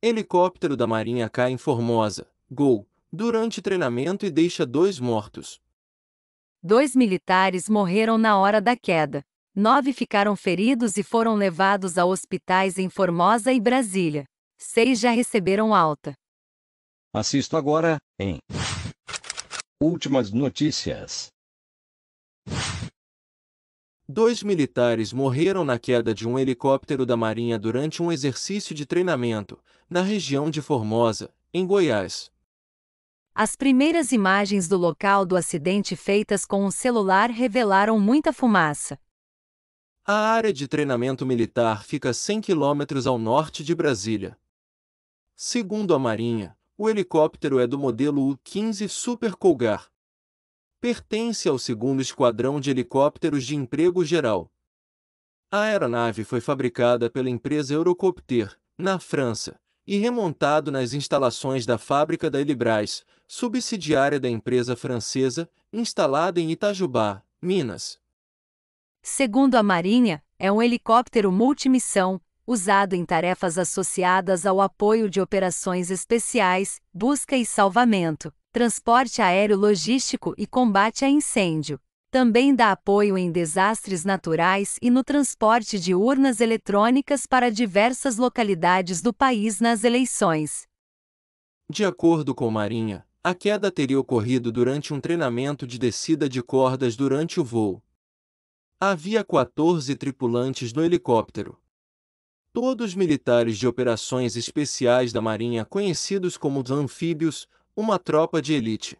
Helicóptero da Marinha cai em Formosa, Gol, durante treinamento e deixa dois mortos. Dois militares morreram na hora da queda. Nove ficaram feridos e foram levados a hospitais em Formosa e Brasília. Seis já receberam alta. Assisto agora, em Últimas notícias. Dois militares morreram na queda de um helicóptero da Marinha durante um exercício de treinamento, na região de Formosa, em Goiás. As primeiras imagens do local do acidente feitas com um celular revelaram muita fumaça. A área de treinamento militar fica 100 quilômetros ao norte de Brasília. Segundo a Marinha, o helicóptero é do modelo U-15 Super Colgar, pertence ao segundo esquadrão de helicópteros de emprego geral. A aeronave foi fabricada pela empresa Eurocopter, na França, e remontado nas instalações da fábrica da Elibras, subsidiária da empresa francesa, instalada em Itajubá, Minas. Segundo a Marinha, é um helicóptero multimissão, usado em tarefas associadas ao apoio de operações especiais, busca e salvamento transporte aéreo logístico e combate a incêndio. Também dá apoio em desastres naturais e no transporte de urnas eletrônicas para diversas localidades do país nas eleições. De acordo com Marinha, a queda teria ocorrido durante um treinamento de descida de cordas durante o voo. Havia 14 tripulantes no helicóptero. Todos militares de operações especiais da Marinha, conhecidos como os anfíbios, uma tropa de elite.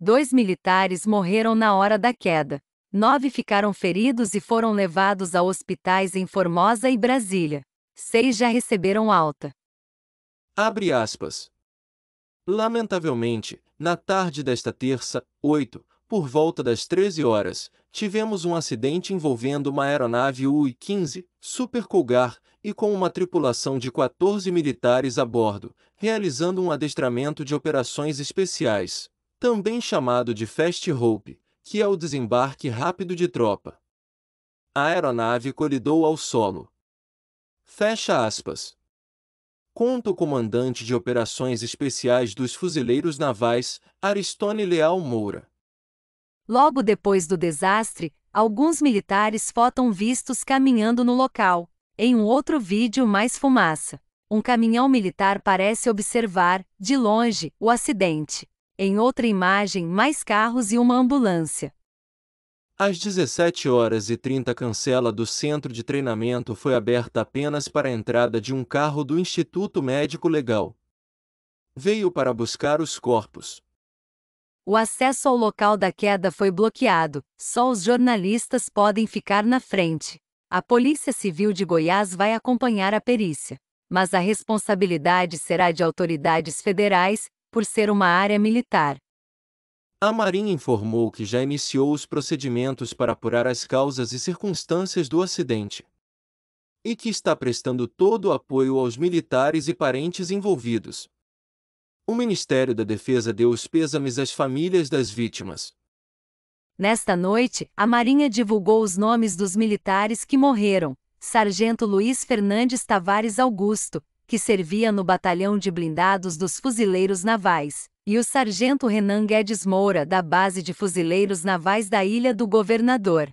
Dois militares morreram na hora da queda. Nove ficaram feridos e foram levados a hospitais em Formosa e Brasília. Seis já receberam alta. Abre aspas. Lamentavelmente, na tarde desta terça, 8, por volta das 13 horas, tivemos um acidente envolvendo uma aeronave UI-15, Super Colgar, e com uma tripulação de 14 militares a bordo, realizando um adestramento de operações especiais, também chamado de Fast Hope, que é o desembarque rápido de tropa. A aeronave colidou ao solo. Fecha aspas. Conta o comandante de operações especiais dos fuzileiros navais, Aristone Leal Moura. Logo depois do desastre, alguns militares foram vistos caminhando no local. Em um outro vídeo, mais fumaça. Um caminhão militar parece observar, de longe, o acidente. Em outra imagem, mais carros e uma ambulância. Às 17 horas e 30, a cancela do centro de treinamento foi aberta apenas para a entrada de um carro do Instituto Médico Legal. Veio para buscar os corpos. O acesso ao local da queda foi bloqueado, só os jornalistas podem ficar na frente. A Polícia Civil de Goiás vai acompanhar a perícia, mas a responsabilidade será de autoridades federais, por ser uma área militar. A Marinha informou que já iniciou os procedimentos para apurar as causas e circunstâncias do acidente e que está prestando todo o apoio aos militares e parentes envolvidos o Ministério da Defesa deu os pêsames às famílias das vítimas. Nesta noite, a Marinha divulgou os nomes dos militares que morreram: Sargento Luiz Fernandes Tavares Augusto, que servia no batalhão de blindados dos Fuzileiros Navais, e o Sargento Renan Guedes Moura, da Base de Fuzileiros Navais da Ilha do Governador.